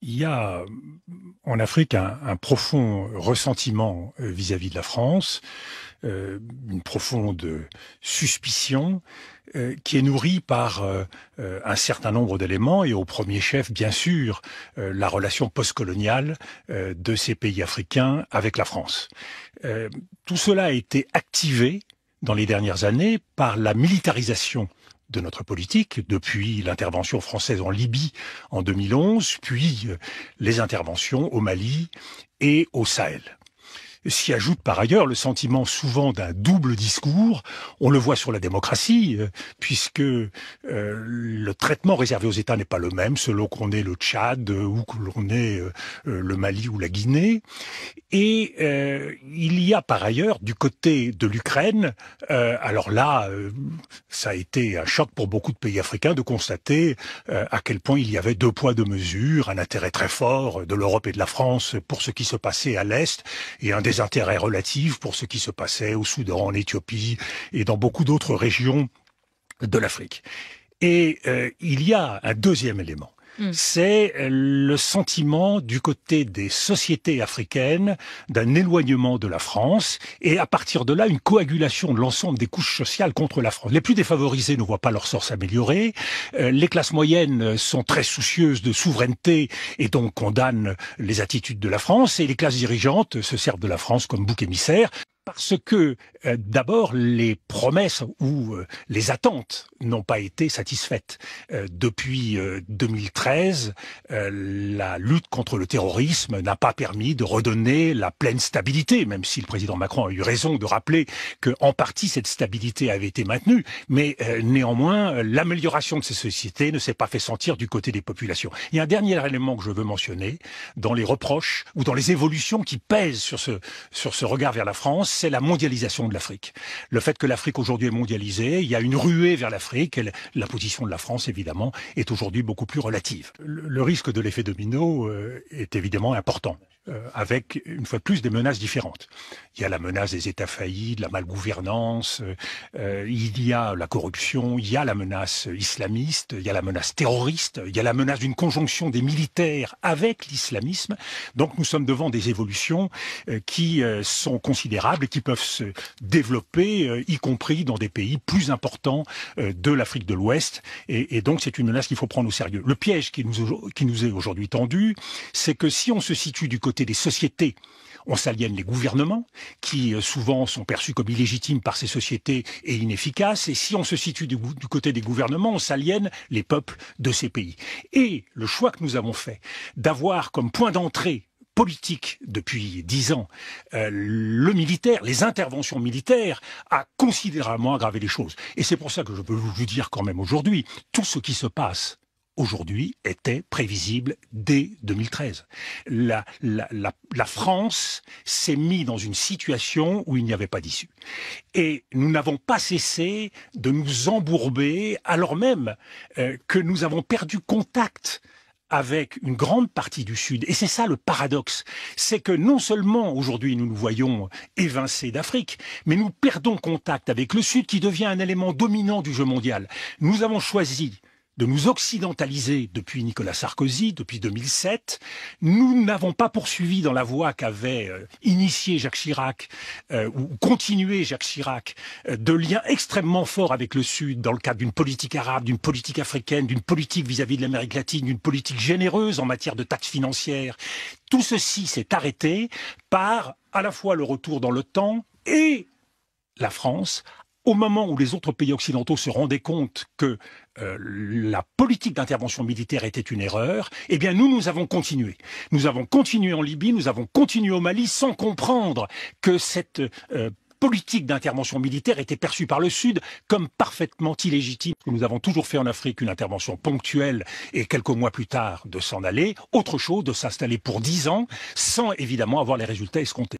Il y a en Afrique un, profond ressentiment euh, vis-à-vis de la France, euh, une profonde suspicion euh, qui est nourrie par un certain nombre d'éléments et au premier chef, bien sûr, la relation postcoloniale de ces pays africains avec la France. tout cela a été activé dans les dernières années par la militarisation de notre politique, depuis l'intervention française en Libye en 2011, puis euh, les interventions au Mali et au Sahel. S'y ajoute par ailleurs le sentiment souvent d'un double discours. On le voit sur la démocratie, euh, puisque euh, le traitement réservé aux États n'est pas le même selon qu'on est le Tchad euh, ou que l'on est le Mali ou la Guinée. Et il y a par ailleurs du côté de l'Ukraine, alors là, ça a été un choc pour beaucoup de pays africains de constater à quel point il y avait deux poids, deux mesures, un intérêt très fort de l'Europe et de la France pour ce qui se passait à l'Est et un des intérêts relatifs pour ce qui se passait au Soudan, en Éthiopie et dans beaucoup d'autres régions de l'Afrique. Et euh, il y a un deuxième élément Hmm. c'est euh, le sentiment du côté des sociétés africaines d'un éloignement de la France et à partir de là une coagulation de l'ensemble des couches sociales contre la France. Les plus défavorisés ne voient pas leur sort s'améliorer, euh, les classes moyennes sont très soucieuses de souveraineté et donc condamnent les attitudes de la France et les classes dirigeantes se servent de la France comme bouc émissaire parce que euh, d'abord les promesses ou les attentes n'ont pas été satisfaites. Euh, depuis 2013, euh, euh, la lutte contre le terrorisme n'a pas permis de redonner la pleine stabilité, même si le président Macron a eu raison de rappeler que en partie cette stabilité avait été maintenue, mais néanmoins l'amélioration de ces sociétés ne s'est pas fait sentir du côté des populations. Il y a un dernier élément que je veux mentionner dans les reproches ou dans les évolutions qui pèsent sur ce sur ce regard vers la France, c'est la mondialisation de l'Afrique. Le fait que l'Afrique aujourd'hui est mondialisée, il y a une ruée vers l'Afrique que La position de la France, évidemment, est aujourd'hui beaucoup plus relative. le risque de l'effet domino euh, est évidemment important. Euh, avec, une fois de plus, des menaces différentes. Il y a la menace des États faillis, de la malgouvernance, euh, euh, il y a la corruption, il y a la menace islamiste, il y a la menace terroriste, il y a la menace d'une conjonction des militaires avec l'islamisme. Donc nous sommes devant des évolutions qui sont considérables et qui peuvent se développer, y compris dans des pays plus importants de l'Afrique de l'Ouest. Et, et, donc c'est une menace qu'il faut prendre au sérieux. Le piège qui nous, qui nous est aujourd'hui tendu, c'est que si on se situe du côté des sociétés, on s'aliène les gouvernements, qui euh, souvent sont perçus comme illégitimes par ces sociétés et inefficaces. Et si on se situe du, côté des gouvernements, on s'aliène les peuples de ces pays. Et le choix que nous avons fait d'avoir comme point d'entrée politique depuis dix ans, euh, le militaire, les interventions militaires, a considérablement aggravé les choses. Et c'est pour ça que je peux vous dire quand même aujourd'hui, tout ce qui se passe aujourd'hui était prévisible dès 2013. La, France s'est mise dans une situation où il n'y avait pas d'issue. Et nous n'avons pas cessé de nous embourber alors même euh, que nous avons perdu contact avec une grande partie du Sud. Et c'est ça le paradoxe. C'est que non seulement aujourd'hui nous nous voyons évincés d'Afrique, mais nous perdons contact avec le Sud qui devient un élément dominant du jeu mondial. Nous avons choisi de nous occidentaliser depuis Nicolas Sarkozy, depuis 2007. Nous n'avons pas poursuivi dans la voie qu'avait euh, initié Jacques Chirac euh, ou continué Jacques Chirac euh, de liens extrêmement forts avec le Sud dans le cadre d'une politique arabe, d'une politique africaine, d'une politique vis-à-vis -vis de l'Amérique latine, d'une politique généreuse en matière de taxes financières. Tout ceci s'est arrêté par à la fois le retour dans le temps et la France au moment où les autres pays occidentaux se rendaient compte que euh, la politique d'intervention militaire était une erreur, eh bien nous, nous avons continué. Nous avons continué en Libye, nous avons continué au Mali sans comprendre que cette euh, politique d'intervention militaire était perçue par le Sud comme parfaitement illégitime. Nous avons toujours fait en Afrique une intervention ponctuelle et quelques mois plus tard de s'en aller. Autre chose, de s'installer pour dix ans sans évidemment avoir les résultats escomptés.